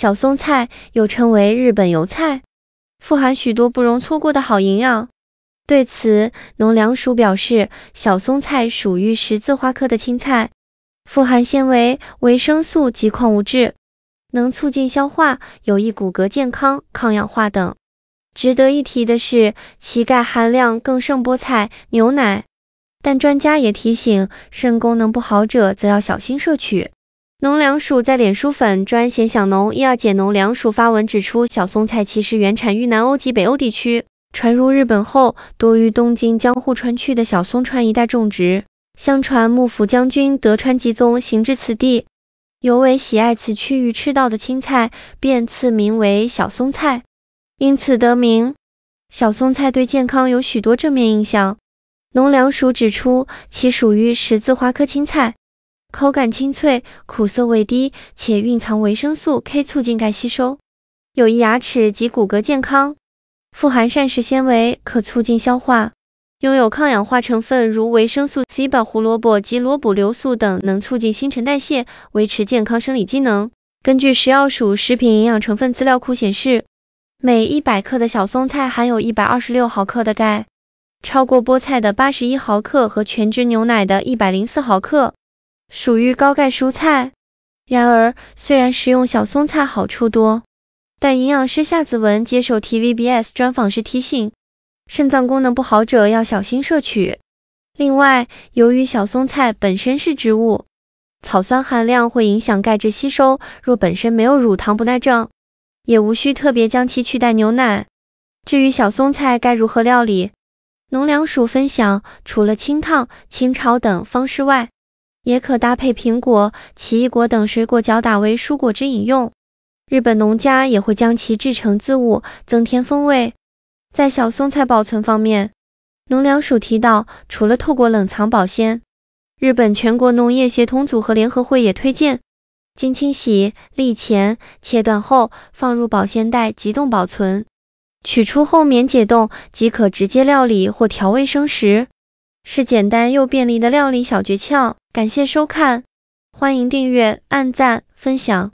小松菜又称为日本油菜，富含许多不容错过的好营养。对此，农粮署表示，小松菜属于十字花科的青菜，富含纤维、维生素及矿物质，能促进消化，有益骨骼健康、抗氧化等。值得一提的是，其钙含量更胜菠菜、牛奶，但专家也提醒，肾功能不好者则要小心摄取。农粮署在脸书粉专“闲享农”“一二减农粮署”发文指出，小松菜其实原产于南欧及北欧地区，传入日本后多于东京江户川区的小松川一带种植。相传幕府将军德川吉宗行至此地，尤为喜爱此区域吃到的青菜，便赐名为小松菜，因此得名。小松菜对健康有许多正面影响，农粮署指出，其属于十字花科青菜。口感清脆，苦涩味低，且蕴藏维生素 K，促进钙吸收，有益牙齿及骨骼健康。富含膳食纤维，可促进消化。拥有抗氧化成分，如维生素 C、胡萝卜及萝卜硫素等，能促进新陈代谢，维持健康生理机能。根据食药署食品营养成分资料库显示，每一百克的小松菜含有一百二十六毫克的钙，超过菠菜的八十一毫克和全脂牛奶的一百零四毫克。属于高钙蔬菜，然而虽然食用小松菜好处多，但营养师夏子文接受 TVBS 专访时提醒，肾脏功能不好者要小心摄取。另外，由于小松菜本身是植物，草酸含量会影响钙质吸收，若本身没有乳糖不耐症，也无需特别将其取代牛奶。至于小松菜该如何料理，农粮署分享，除了清烫、清炒等方式外，也可搭配苹果、奇异果等水果搅打为蔬果汁饮用。日本农家也会将其制成渍物，增添风味。在小松菜保存方面，农粮署提到，除了透过冷藏保鲜，日本全国农业协同组合联合会也推荐，经清洗、沥前、切断后放入保鲜袋急冻保存，取出后免解冻即可直接料理或调味生食。是简单又便利的料理小诀窍。感谢收看，欢迎订阅、按赞、分享。